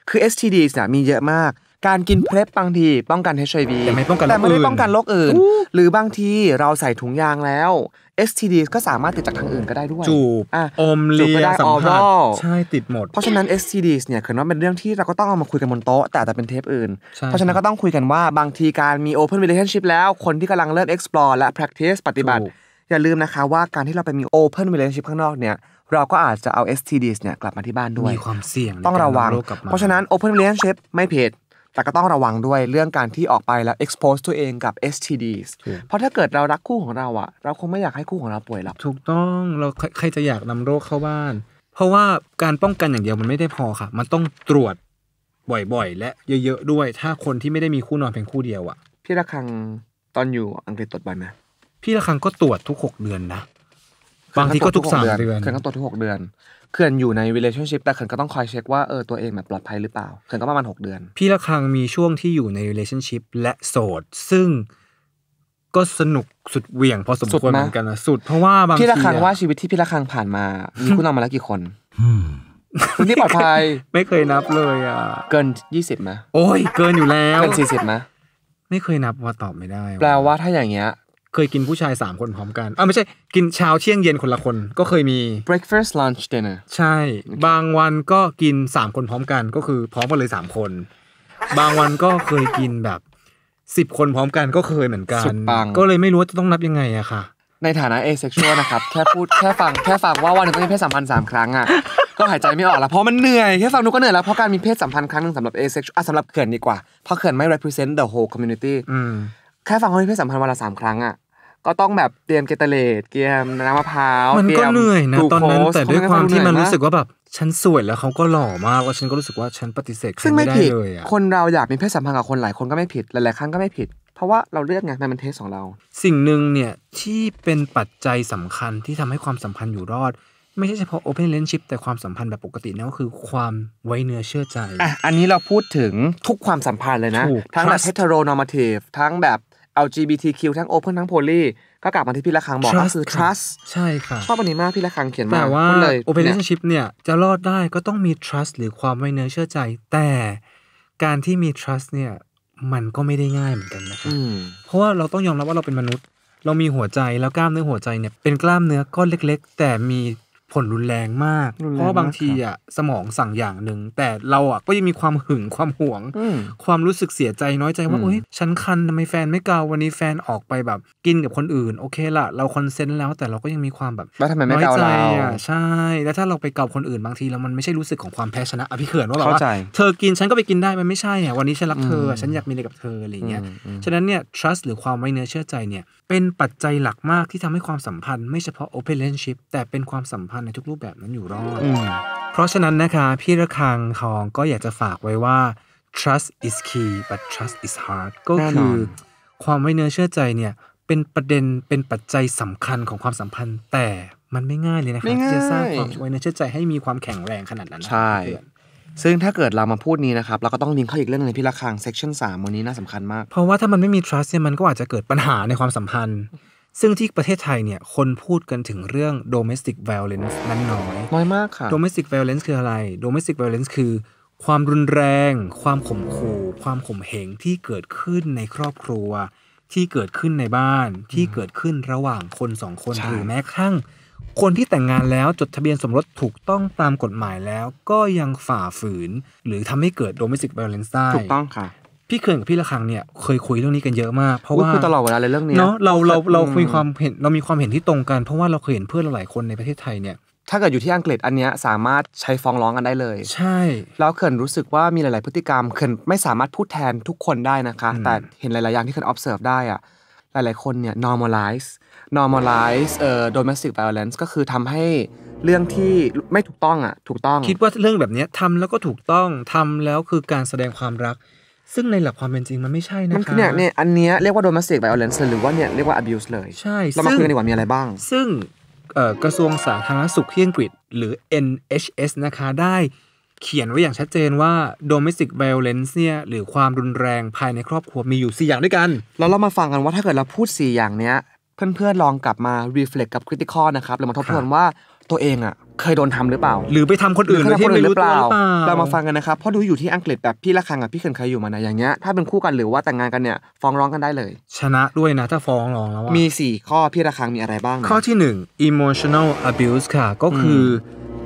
คือ STD เนี่ยมีเยอะมาก การกินเพลปบางทีป้องกัน HIV แต่ไม่แต่ไม่ป้องกันโรคอื่น หรือบางทีเราใส่ถุงยางแล้ว STD ก็สามารถติดจากทางอื่นก็ได้ด้วยจูบออมเลียสัมผัสใช่ติดหมดเพราะฉะนั้น STD เนี่ยคือว่าเป็นเรื่องที่เราก็ต้องเอามาคุยกันบนโต๊ะแต่แต่เป็นเทปอื่นเพราะฉะนั้นก็ต้องคุยกันว่าบางทีการมี open relationship แล้วคนที่กำลังเริ่ม explore และ practice ปฏิบัติ อย่าลืมนะคะว่าการที่เราไปมี open relationship ข้างนอกเนี่ยเราก็อาจจะเอา STD เนี่ยกลับมาที่บ้านด้วยมีความเสี่ยงต้องระวังเเพราะฉะนั้น open relationship ไม่ผิดแต่ก็ต้องระวังด้วยเรื่องการที่ออกไปแล้ว expose ตัวเองกับ STDs เพราะถ้าเกิดเรารักคู่ของเราอะเราคงไม่อยากให้คู่ของเราป่วยหรอกถูกต้องเราใครจะอยากนำโรคเข้าบ้าน เพราะว่าการป้องกันอย่างเดียวมันไม่ได้พอค่ะ มันต้องตรวจบ่อย ๆ และเยอะ ๆ ด้วยถ้าคนที่ไม่ได้มีคู่นอนเพียงคู่เดียวอะพี่ระคังตอนอยู่อังกฤษตรวจบ่อยไหมพี่ระคังก็ตรวจทุกหกเดือนนะ บางทีก็ทุกสามเดือนเคยก็ตรวจทุกหกเดือนเขื่อนอยู่ใน relationship แต่เขื่อนก็ต้องคอยเช็คว่าเออตัวเองแบบปลอดภัยหรือเปล่าเขื่อนก็ประมาณ6เดือน พี่ละครังมีช่วงที่อยู่ใน relationship และโสดซึ่ง ก็สนุกสุดเหวี่ยง พอสมควรเหมือนกันนะสุดเพราะว่าบางพี่ละครังว่าชีวิตที่พี่ละครังผ่านมามีคู่นอนมาแล้วกี่คนคืณนที่ปลอดภัย ไม่เคยนับเลยอ่ะเกินยี่สิบไหมโอ้ย เกินอยู่แล้วเกินสี่สิบไหมไม่เคยนับว่าตอบไม่ได้ แปลว่าถ้าอย่างเงี้ยเคยกินผู้ชายสามคนพร้อมกันอ่าไม่ใช่ กินเช้าเที่ยงเย็นคนละคนก็เคยมี breakfast lunch dinner ใช่บางวันก็กินสามคนพร้อมกัน ก็คือพร้อมกันเลยสามคน บางวันก็เคยกินแบบสิบคนพร้อมกันก็เคยเหมือนกัน ก็เลยไม่รู้จะต้องนับยังไงอะค่ะในฐานะเอเซ็กชวลนะครับแค่พูดแค่ฟังแค่ฟังว่าวันหนึงต้องมีเพศสัมพันธ์สามครั้งอ่ะก็หายใจไม่ออกแล้วเพราะมันเหนื่อยแค่ฟังนูก็เหนื่อยแล้วเพราะการมีเพศสัมพันธ์ครั้งหนึ่งสำหรับเอเซ็กชวลอ่ะสำหรับเขื่อนดีกว่าเพราะเขื่อนไม่ represent the whole community แค่ฟังขาที่เพศสัมพันธ์วันละสามครั้งอ่ะก็ต้องแบบเตรียมเกตเลตเตรียมน้ำมะพร้าวมันก็เหนื่อยนะตอนนั้นแต่ด้วยความที่มันรู้สึกว่าแบบฉันสวยแล้วเขาก็หล่อมากว่าฉันก็รู้สึกว่าฉันปฏิเสธซึ่งไม่ผิดคนเราอยากมีเพศสัมพันธ์กับคนหลายคนก็ไม่ผิดหลายๆครั้งก็ไม่ผิด เพราะว่าเราเลือกไงมันเป็นเทสของเรา สิ่งหนึ่งเนี่ยที่เป็นปัจจัยสำคัญที่ทำให้ความสัมพันธ์อยู่รอด ไม่ใช่เฉพาะ Open Relationship แต่ความสัมพันธ์แบบปกตินั่นก็คือความไว้เนื้อเชื่อใจอ่ะอันนี้เราพูดถึงทุกความสัมพันธ์เลยนะทั้งแบบ heteronormative ทั้งแบบ LGBTQ ทั้ง Open ทั้ง Poly ก็กลับมาที่พี่ละคังบอกก็คือ trust ใช่ค่ะชอบอันนี้มากพี่ละคังเขียนมาแต่ว่า Open Relationship เนี่ยจะรอดได้ก็ต้องมี trust หรือความไว้เนื้อเชื่อใจ แต่การที่มี trust เนี่ยมันก็ไม่ได้ง่ายเหมือนกันนะครับเพราะว่าเราต้องยอมรับว่าเราเป็นมนุษย์ เรามีหัวใจแล้วกล้ามเนื้อหัวใจเนี่ยเป็นกล้ามเนื้อก้อนเล็ก ๆ แต่มีผลรุนแรงมาก เพราะบางทีอ่ะสมองสั่งอย่างหนึ่งแต่เราอ่ะก็ยังมีความหึงความหวงความรู้สึกเสียใจน้อยใจว่าโอ๊ยฉันคันทำไมแฟนไม่กาวันนี้แฟนออกไปแบบกินกับคนอื่นโอเคละเราคอนเซนต์แล้ว แต่เราก็ยังมีความแบบน้อยใจอ่ะใช่แล้วถ้าเราไปเกาคนอื่นบางทีแล้วมันไม่ใช่รู้สึกของความแพ้ชนะอภิ่เขินว่าแบบว่าเธอกินฉันก็ไปกินได้มันไม่ใช่อ่ะวันนี้ฉันรักเธอฉันอยากมีอะไรกับเธออะไรย่างเงี้ยฉะนั้นเนี่ย trust หรือความไว้เนื้อเชื่อใจเนี่ยเป็นปัจจัยหลักมากที่ทำให้ความสัมพันธ์ไม่เฉพาะ open relationship แต่เป็นความสัมพันธ์ในทุกรูปแบบนั้นอยู่รอดเพราะฉะนั้นนะคะพี่ระคังทองก็อยากจะฝากไว้ว่า trust is key but trust is hard ก็คือความไว้เนื้อเชื่อใจเนี่ย เป็นประเด็นเป็นปัจจัยสำคัญของความสัมพันธ์แต่มันไม่ง่ายเลยนะครับที่จะสร้างความไว้เนื้อเชื่อใจให้มีความแข็งแรงขนาดนั้นใช่ซึ่งถ้าเกิดเรามาพูดนี้นะครับเราก็ต้องลิงเข้าอีกเรื่องในพิระคังเซ s ชั่นสามวันนี้น่าสำคัญมาก เพราะว่าถ้ามันไม่มี trust เนี่ยมันก็อาจจะเกิดปัญหาในความสัมพันธ์ซึ่งที่ประเทศไทยเนี่ยคนพูดกันถึงเรื่อง domestic violence นั้นน้อยน้อยมากค่ะ domestic violence คืออะไร domestic violence คือความรุนแรง ความข่มขู่ ความข่มเหง ที่เกิดขึ้นในครอบครัว ที่เกิดขึ้นในบ้าน ที่เกิดขึ้นระหว่างคนสองคนหรือแม้กระทั่งคนที่แต่งงานแล้วจดทะเบียนสมรสถูกต้องตามกฎหมายแล้ว ก็ยังฝ่าฝืน หรือทำให้เกิดโดมิสิกไบโอเลนซ์ได้ถูกต้องค่ะ พี่เขื่อนกับพี่ระคังเนี่ยเคยคุยเรื่องนี้กันเยอะมากเพราะว่าคุยตลอดเวลาเลยเรื่องนี้เนาะเราเราเราคุยความเห็นเรามีความเห็นที่ตรงกันเพราะว่าเราเคยเห็นเพื่อนเราหลายคนในประเทศไทยเนี่ยถ้าเกิดอยู่ที่อังกฤษอันเนี้ยสามารถใช้ฟ้องร้องกันได้เลย ใช่แล้วเขินรู้สึกว่ามีหลาย ๆ พฤติกรรมเขินไม่สามารถพูดแทนทุกคนได้นะคะแต่เห็นหลาย ๆ อย่างที่เขิน observe ได้อะหลายๆคนเนี่ย normalize normalize เอ่อ domestic violence ก็คือทำให้เรื่องที่ไม่ถูกต้องอ่ะถูกต้องคิดว่าเรื่องแบบนี้ทำแล้วก็ถูกต้องทำแล้วคือการแสดงความรัก ซึ่งในหลักความเป็นจริงมันไม่ใช่นะคะมันเนี่ยเนี่ยอันเนี้ยเรียกว่า domestic violence หรือว่าเนี่ยเรียกว่า abuse เลยใช่เรามาคุยกันดีกว่ามีอะไรบ้าง ซึ่งกระทรวงสาธารณสุขที่อังกฤษหรือ NHS นะคะได้เขียนไว้อย่างชัดเจนว่า domestic violence เนี่ยหรือความรุนแรงภายในครอบครัวมีอยู่ 4 อย่างด้วยกันแล้วเรามาฟังกันว่าถ้าเกิดเราพูด 4 อย่างเนี้ยเพื่อนๆลองกลับมา reflect กับ critical นะครับหรือมาทบทวนว่าตัวเองอ่ะเคยโดนทำหรือเปล่า หรือไปทำคนอื่นที่ไม่รู้เปล่าเรามาฟังกันนะครับเพราะดูอยู่ที่อังกฤษแบบพี่ละคังกับพี่เคนเคยอยู่มานะอย่างเงี้ยถ้าเป็นคู่กันหรือว่าแต่งงานกันเนี่ยฟ้องร้องกันได้เลย ชนะด้วยนะถ้าฟ้องร้องแล้วมี 4 ข้อพี่ละคังมีอะไรบ้าง ข้อที่1 emotional abuse ค่ะ ก็คือ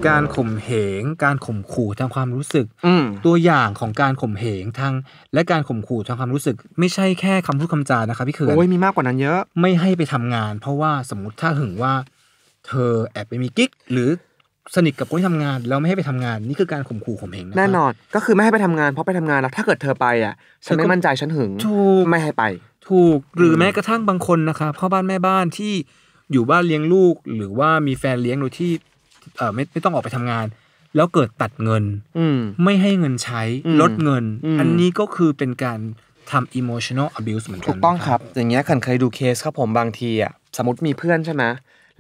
การข่มเหง การข่มขู่ทางความรู้สึกอตัวอย่างของการข่มเหงทาง และการข่มขู่ทางความรู้สึก ไม่ใช่แค่คำพูดคำจานะคะพี่เขื่อนโอ้ยมีมากกว่านั้นเยอะไม่ให้ไปทำงานเพราะว่าสมมติถ้าหึงว่าเธอแอบไปมีกิ๊กหรือสนิทกับคนที่ทำงานแล้วไม่ให้ไปทำงานนี่คือการข่มขู่ข่มเหงแน่นอนก็คือไม่ให้ไปทำงานเพราะไปทำงานแล้วถ้าเกิดเธอไปอ่ะฉันไม่มั่นใจฉันหึงไม่ให้ไป ถูกหรือแม้กระทั่งบางคนนะคะพ่อบ้านแม่บ้านที่อยู่บ้านเลี้ยงลูก หรือว่ามีแฟนเลี้ยงโดยที่เออไม่ไม่ต้องออกไปทำงาน แล้วเกิดตัดเงิน อืไม่ให้เงินใช้ลดเงิน อันนี้ก็คือเป็นการทำ emotional abuse เหมือนกันถูกต้องครับ อย่างเงี้ยขันเคยดูเคสครับผมบางทีอ่ะสมมติมีเพื่อนใช่ไหม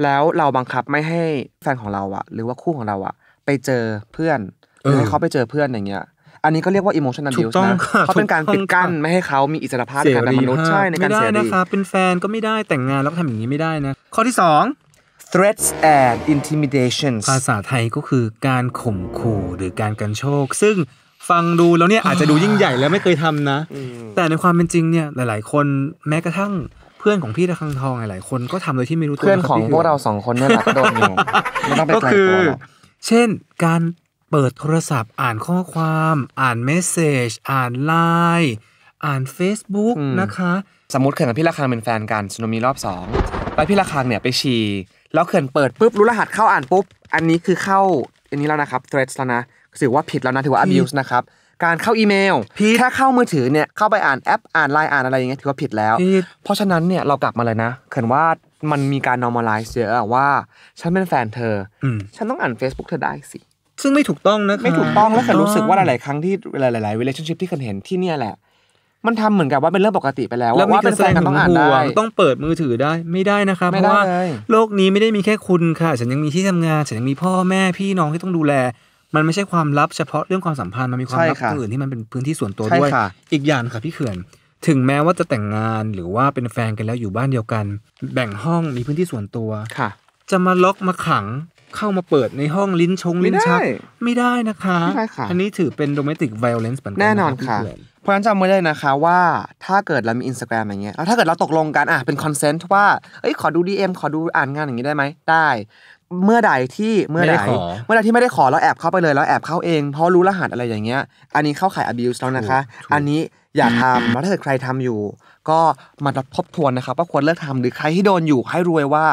แล้วเราบังคับไม่ให้แฟนของเราอ่ะ หรือว่าคู่ของเราอ่ะ ไปเจอเพื่อนหรือให้เขาไปเจอเพื่อนอย่างเงี้ย อันนี้ก็เรียกว่า emotional abuse นะเขาเป็นการปิดกั้นไม่ให้เขามีอิสรภาพในการเป็นมนุษย์ใช่ในการเสดีไม่ได้นะคะเป็นแฟนก็ไม่ได้แต่งงานแล้วก็ทำอย่างนี้ไม่ได้นะ ข้อที่สอง threats and intimidations ภาษาไทยก็คือการข่มขู่หรือการกันโชค ซึ่งฟังดูแล้วเนี่ยอาจจะดูยิ่งใหญ่แล้วไม่เคยทำนะ แต่ในความเป็นจริงเนี่ยหลายๆ คนแม้กระทั่งเพื่อนของพี่ตะคังทองหลายๆ คนก็ทำโดยที่ไม่รู้ตัวเพื่อนของพวกเราสองคนนี่แหละโดนอยู่ก็คือ เช่น การเปิดโทรศัพท์อ่านข้อความ อ่านเมสเซจอ่านไลน์อ่าน Facebook นะคะสมมติเขินกับพี่ละคังเป็นแฟนกันสนมีรอบสองแล้วพี่ละคังเนี่ยไปฉีแล้วเขื่อนเปิดปุ๊บรู้รหัสเข้าอ่านปุ๊บ อันนี้คือเข้าอันนี้แล้วนะครับ t h r e a s แล้วนะถือว่าผิดแล้วนะถือว่า abuse นะครับการเข้าอีเมลแค่เข้ามือถือเนี่ยเข้าไปอ่านแอปอ่านไลน์อ่านอะไรอย่างเงี้ยถือว่าผิดแล้ว เพราะฉะนั้นเนี่ยเรากลับมาเลยนะเขื่อนว่ามันมีการ normalize เยอะว่าฉันเป็นแฟนเธอฉันต้องอ่าน Facebook เธอได้สิซึ่งไม่ถูกต้องนะไม่ถูกต้องแล้วเขื่อนรู้สึกว่าหลาย ๆ ครั้งที่หลายๆ relationship ที่เขื่อนเห็นที่เนี่ยแหละมันทำเหมือนกับว่าเป็นเรื่องปกติไปแล้วว่าเป็นแฟนกันต้องอ่านได้ต้องเปิดมือถือได้ไม่ได้นะคะเพราะว่า โลกนี้ไม่ได้มีแค่คุณค่ะฉันยังมีที่ทำงานฉันยังมีพ่อแม่พี่น้องที่ต้องดูแล มันไม่ใช่ความลับเฉพาะเรื่องความสัมพันธ์มันมีความลับอื่นที่มันเป็นพื้นที่ส่วนตัวด้วยอีกอย่างค่ะพี่เขื่อน ถึงแม้ว่าจะแต่งงานหรือว่าเป็นแฟนกันแล้วอยู่บ้านเดียวกัน แบ่งห้องมีพื้นที่ส่วนตัวค่ะ จะมาล็อกมาขังเข้ามาเปิดในห้องลิ้นชงลิ้นชักไม่ได้นะคะ อันนี้ถือเป็นโดเมติกไวโอเลนซ์เหมือนกันแน่นอนค่ะเพราะฉะนั้นจำไว้เลยนะคะว่าถ้าเกิดเรามีอินสตาแกรมอย่างเงี้ยแล้วถ้าเกิดเราตกลงกันอ่ะเป็นคอนเซนต์ว่าเอ้ยขอดู DM ขอดูอ่านงานอย่างนี้ได้ไหมได้เมื่อใดที่เมื่อใดเมื่อใดที่ไม่ได้ขอเราแอบเข้าไปเลยเราแอบเข้าเองเพราะรู้รหัสอะไรอย่างเงี้ย อันนี้เข้าข่าย abuse แล้วนะคะ อันนี้อย่าทำแล้วถ้าเกิดใครทำอยู่ ก็มาทบทวนนะครับว่าควรเลิกทำหรือใครที่โดนอยู่ให้รวยว่า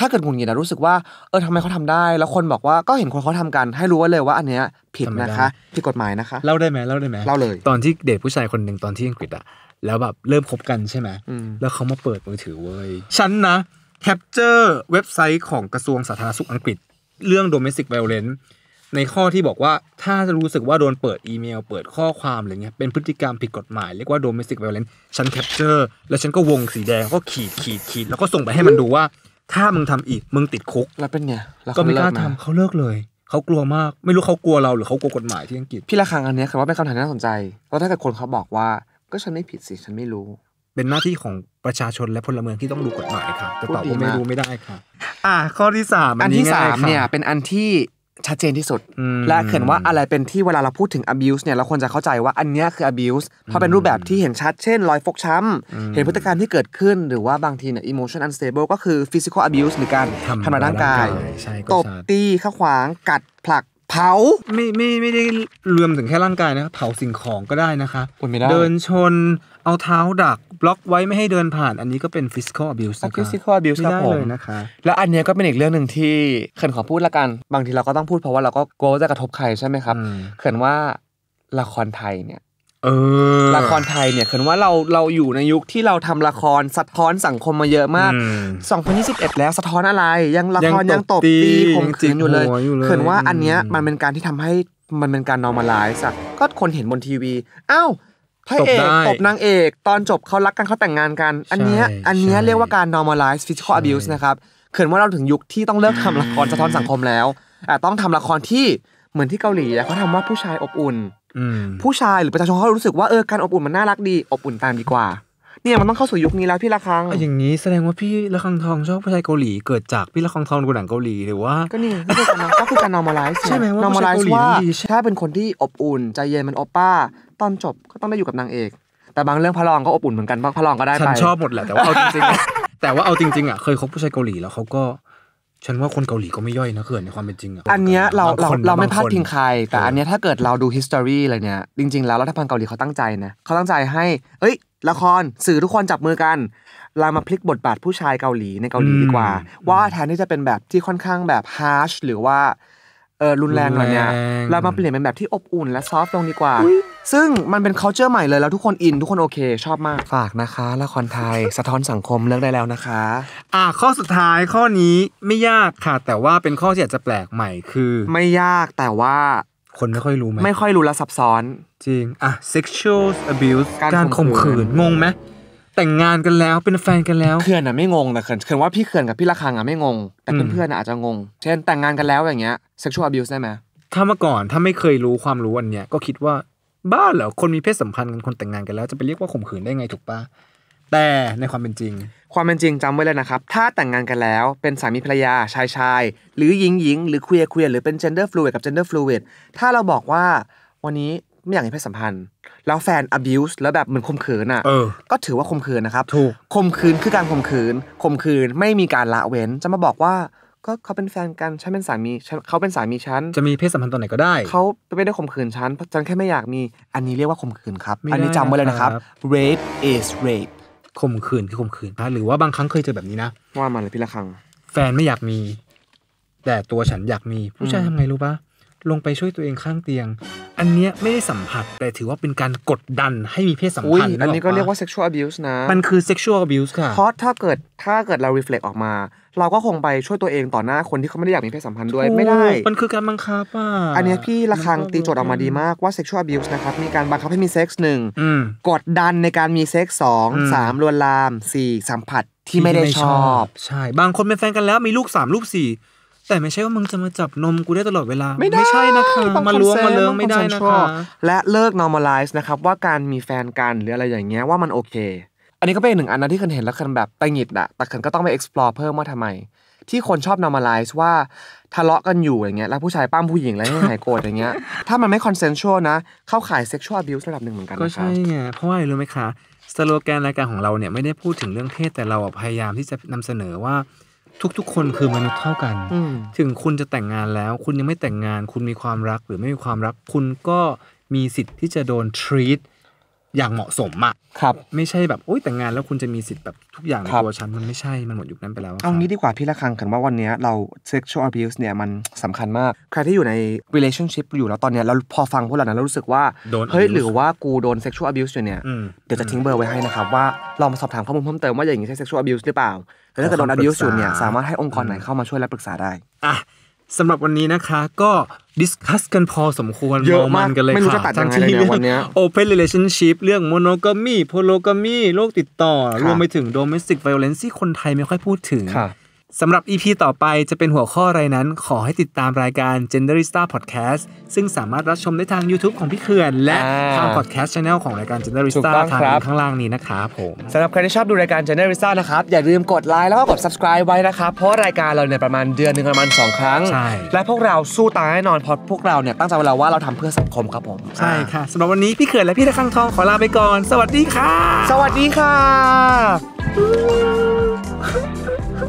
ถ้าเกิดหงุดหงิดนะรู้สึกว่าเออทำไมเขาทำได้ แล้วคนบอกว่าก็เห็นคนเขาทำกัน ให้รู้ไว้เลยว่าอันเนี้ย ผิดนะคะผิดกฎหมายนะคะเล่าได้ไหมเล่าได้ไหมเล่าเลยตอนที่เดทผู้ชายคนหนึ่งตอนที่อังกฤษอะแล้วแบบเริ่มคบกันใช่ไหมแล้วเขามาเปิดมือถือเว้ยฉันนะแคปเจอร์เว็บไซต์ของกระทรวงสาธารณสุขอังกฤษ เรื่องโดเม s t i c v i o เลน c ์ในข้อที่บอกว่าถ้าจะรู้สึกว่าโดนเปิดอีเมล เปิดข้อความอะไรเงี้ยเป็นพฤติกรรมผิดกฎหมายเรียกว่าโดเม s t i c v i o เลน c ์ฉันแคปเจอร์แล้วฉันก็วงสีแดงก็ขีดขีดขีดแล้วก็ส่งไปให้มันดูว่าถ้ามึงทำอีกมึงติดคุกแล้วเป็นไงก็ไม่กล้าทำเขาเลิกเลย เขากลัวมากไม่รู้เขากลัวเราหรือเขากลัวกฎหมายที่อังกฤษพี่ละครังอันนี้คือว่าเป็นคำถามที่น่าสนใจ แล้วถ้าเกิดคนเขาบอกว่า ก็ฉันไม่ผิดสิฉันไม่รู้ เป็นหน้าที่ของประชาชนและพลเมืองที่ต้องรู้กฎหมายครับจตตอบว่าไม่รู้ไม่ได้ครับ อ่าข้อที่สามอันที่สามเนี่ย เป็นอันที่ชัดเจนที่สุด และเห็นว่าอะไรเป็นที่เวลาเราพูดถึง abuse เนี่ยเราควรจะเข้าใจว่าอันนี้คือ abuse เพราะเป็นรูปแบบที่เห็นชัด เช่น รอยฟกช้ำ เห็นพฤติกรรมที่เกิดขึ้น หรือว่าบางทีเนี่ย emotion unstable ก็คือ physical abuse หรือการทำร้ายร่างกาย ตบตีข้าขวางกัด ผลักเผาไม่ไม่ไม่ได้รวมถึงแค่ร่างกายนะเผาสิ่งของก็ได้นะคะคนไม่ได้เดินชนเอาเท้าดักบล็อกไว้ไม่ให้เดินผ่าน อันนี้ก็เป็น physical abuse นะค physical abuse ได้ครับผมเลยนะคะแล้วอันนี้ก็เป็นอีกเรื่องหนึ่งที่เขินขอพูดละกัน บางทีเราก็ต้องพูดเพราะว่าเราก็กลัวว่าจะกระทบใครใช่ไหมครับืเขินว่าละครไทยเนี่ยละครไทยเนี่ยคือว่าเราเราอยู่ในยุคที่เราทำละครสะท้อนสังคมมาเยอะมาก 2021แล้วสะท้อนอะไร ยังละครยังตบตีข่มขืนอยู่เลยคือว่าอันเนี้ยมันเป็นการที่ทำให้มันเป็นการ n o ม m ล l i z e ก็คนเห็นบนทีวี อ้าวพระเอกตบนางเอก ตอนจบเขารักกันเขาแต่งงานกัน อันเนี้ยอันเนี้ยเรียกว่าการ normalize p ิ y s i อ a l บิวส์นะครับเขินว่าเราถึงยุคที่ต้องเลิกทำละครสะท้อนสังคมแล้วอ่ะต้องทำละครที่เหมือนที่เกาหลีเขาทำว่าผู้ชายอบอุ่นผู้ชายหรือประชาชนเขารู้สึกว่าเออการอบอุ่นมันน่ารักดีอบอุ่นตามดีกว่าเนี่ยมันต้องเข้าสู่ยุคนี้แล้วพี่ละคังอย่างนี้แสดงว่าพี่ละคังทอง ชอบผู้ชายเกาหลี เกิดจากพี่ละคังทองดูหนังเกาหลีหรือว่าก็นี่ก็คือการก็คือการ n ์ม m a l i z ์ใช่ไหมว่า n o r m า l i z e ว่าถ้าเป็นคนที่อบอุ่นใจเย็นมันอบป้า ตอนจบก็ต้องได้อยู่กับนางเอก แต่บางเรื่องพระรองก็อบอุ่นเหมือนกันพระรองก็ได้ไปฉันชอบหมดแหละแต่ว่าเอาจริงๆแต่ว่าเอาจริงๆอ่ะเคยคบผู้ชายเกาหลีแล้วเขาก็ฉันว่าคนเกาหลีก็ไม่ย่อยนะเขื่อนในความเป็นจริงอ่ะ อันเนี้ยเราเราเราไม่พลาดทิ้งใครแต่ อันเนี้ยถ้าเกิดเราดู history เลยเนี่ยจริงๆแล้วรัฐบาลเกาหลีเขาตั้งใจนะ เขาตั้งใจให้ เอ้ยละครสื่อทุกคนจับมือกันเรามาพลิกบทบาทผู้ชายเกาหลีในเกาหลีดีกว่า ว่าแทนที่จะเป็นแบบที่ค่อนข้างแบบ harsh หรือว่าเออรุนแรงหน่อยเนี่ยเรามาเปลี่ยนเป็นแบบที่อบอุ่น และซอฟต์ลงดีกว่า ซึ่งมันเป็น c u เจอร์ใหม่เลยแล้วทุกคนอินทุกคนโอเค ชอบมากฝากนะคะละครไทยสะท้อนสังคมเลือกได้แล้วนะคะ อ่า ข้อสุดท้ายข้อนี้ไม่ยากค่ะ แต่ว่าเป็นข้อที่อาจจะแปลกใหม่คือ ไม่ยากแต่ว่าคนไม่ค่อยรู้ไหมไม่ค่อยรู้และซับซ้อนจริงอ่ะ sexual abuse การข่มขืนงงไหมแต่งงานกันแล้วเป็นแฟนกันแล้วเขื่อนอ่ะไม่งงนะเขื่อนเขื่อนว่าพี่เขื่อนกับพี่ระคังอ่ะไม่งงแต่เพื่อนๆอาจจะงงเช่นแต่งงานกันแล้วอย่างเงี้ย sexual บิวส์ได้ไหมถ้าเมื่อก่อนถ้าไม่เคยรู้ความรู้อันเนี้ยก็คิดว่าบ้าเหรอคนมีเพศสัมพันธ์กันคนแต่งงานกันแล้ว จะไปเรียกว่าข่มขืนได้ไงถูกปะแต่ในความเป็นจริง ความเป็นจริงจำไว้เลยนะครับ ถ้าแต่งงานกันแล้วเป็นสามีภรรยาชายชาย หรือหญิงหญิงหรือเคลียร์เคลียร์หรือเป็น gender fluid กับ gender fluid ถ้าเราบอกว่า วันนี้ไม่อยากมีเพศสัมพันธ์ แล้วแฟน abuse แล้วแบบเหมือนข่มขืนอ่ะก็ถือว่าข่มขืนนะครับถูกข่มขืนคือการข่มขืนข่มขืนไม่มีการละเว้น จะมาบอกว่า ก็เขาเป็นแฟนกันฉันเป็นสามีเขาเป็นสามีฉัน จะมีเพศสัมพันธ์ตอนไหนก็ได้ เขาไม่ได้ข่มขืนฉันฉันแค่ไม่อยากมี อันนี้เรียกว่าข่มขืนครับ อันนี้จำไว้เลยนะครับ rape is rape ข่มขืนคือข่มขืนนะหรือว่าบางครั้งเคยเจอแบบนี้นะ ว่ามาเลยพี่ละครัง แฟนไม่อยากมี แต่ตัวฉันอยากมี ผู้ชายทำไงรู้ปะลงไปช่วยตัวเองข้างเตียง อันเนี้ยไม่ได้สัมผัสแต่ถือว่าเป็นการกดดันให้มีเพศสัมพันธ์อันนี้ก็เรียกว่า sexual abuse นะ มันคือ sexual abuse ค่ะเพราะถ้าเกิดถ้าเกิดเรา reflect ออกมา เราก็คงไปช่วยตัวเองต่อหน้าคนที่เขาไม่ได้อยากมีเพศสัมพันธ์ด้วยไม่ได้ มันคือการบังคับอ่ะอันนี้พี่ระคังตีโจทย์ออกมาดีมากว่า sexual abuse นะครับมีการบังคับให้มีเซ็กซ์หนึ่งกดดันในการมีเซ็กซ์สองสามลวนลามสี่สัมผัสที่ไม่ได้ชอบใช่บางคนเป็นแฟนกันแล้วมีลูกสามลูกสี่แต่ไม่ใช่ว่ามึงจะมาจับนมกูได้ตลอดเวลาไม่ได้ใช่นะคะมาล้วงมาเลิงไม่ได้นะคะและเลิก normalize นะครับ ว่าการมีแฟนกันหรืออะไรอย่างเงี้ยว่ามันโอเค อันนี้ก็เป็นหนึ่งอันนะที่คันเห็นแล้วคันแบบตังหิดอะแต่คันก็ต้องไป explore เพิ่มว่าทำไมที่คนชอบ normalize ว่าทะเลาะกันอยู่อย่างเงี้ยแล้วผู้ชายปั้มผู้หญิงแล้วให้หายโกรธอย่างเงี้ย ถ้ามันไม่ consensual นะ เข้าข่าย sexual abuse ระดับหนึ่งเหมือนกันก็ใช่ไงเพราะว่ารู้ไหมคะสโลแกนรายการของเราเนี่ยไม่ได้พูดถึงเรื่องเพศแต่เราพยายามที่จะนำเสนอว่าทุกๆคนคือมนุษย์เท่ากัน ถึงคุณจะแต่งงานแล้ว คุณยังไม่แต่งงาน คุณมีความรักหรือไม่มีความรัก คุณก็มีสิทธิ์ที่จะโดน treat อย่างเหมาะสมอะครับ ไม่ใช่แบบโอ๊ยแต่งงานแล้วคุณจะมีสิทธิ์แบบทุกอย่างในตัวฉันมันไม่ใช่ มันหมดยุคนั้นไปแล้วเอางี้ดีกว่าพี่ละคังคันว่าวันนี้เรา sexual abuse เนี่ยมันสำคัญมาก ใครที่อยู่ใน relationship อยู่แล้วตอนเนี้ยเราพอฟังพวกเรานะเรารู้สึกว่า เฮ้ยหรือว่ากูโดน sexual abuse อยู่เนี่ย เดี๋ยวจะทิ้งเบอร์ไว้ให้นะครับว่าเรามาสอบถามข้อมูลเพิ่มเติมว่าอย่างนี้ใช่ sexual abuse หรือเปล่าแต่ถ้าเกิดโดนอ b u s สอยูเนี่ยสามารถให้องค์กรไหนเข้ามาช่วยและปรึกษาได้อ่ะสำหรับวันนี้นะคะก็ดิสคัสกันพอสมควรเยอะมากันเลยไม่รู้จะตัดทังงเรื่องโอเพนเร r e l a t i o n s เรื่องโมโนกามีโพโลกามีโรคติดต่อ รวมไปถึงโดเม s t ิกไ i โ l ลเ c นที่คนไทยไม่ค่อยพูดถึงสำหรับ EP ต่อไปจะเป็นหัวข้ออะไรนั้นขอให้ติดตามรายการ Genderista Podcast ซึ่งสามารถรับชมได้ทาง YouTube ของพี่เขื่อนและทาง Podcast Channel ของรายการ Genderista ทางข้างล่างนี้นะครับผมสำหรับใครที่ชอบดูรายการ Genderista นะครับ อย่าลืมกดไลค์แล้วก็กด subscribe ไว้นะครับ เพราะรายการเราเนี่ยประมาณเดือนหนึ่งประมาณ2ครั้ง และพวกเราสู้ตายแน่นอนเพราะพวกเราเนี่ยตั้งใจไว้ลว่าเราทำเพื่อสังคมครับผมใช่ค่ะสำหรับวันนี้พี่เขื่อนและพี่ตะคังทองขอลาไปก่อนสวัสดีค่ะ สวัสดีค่ะ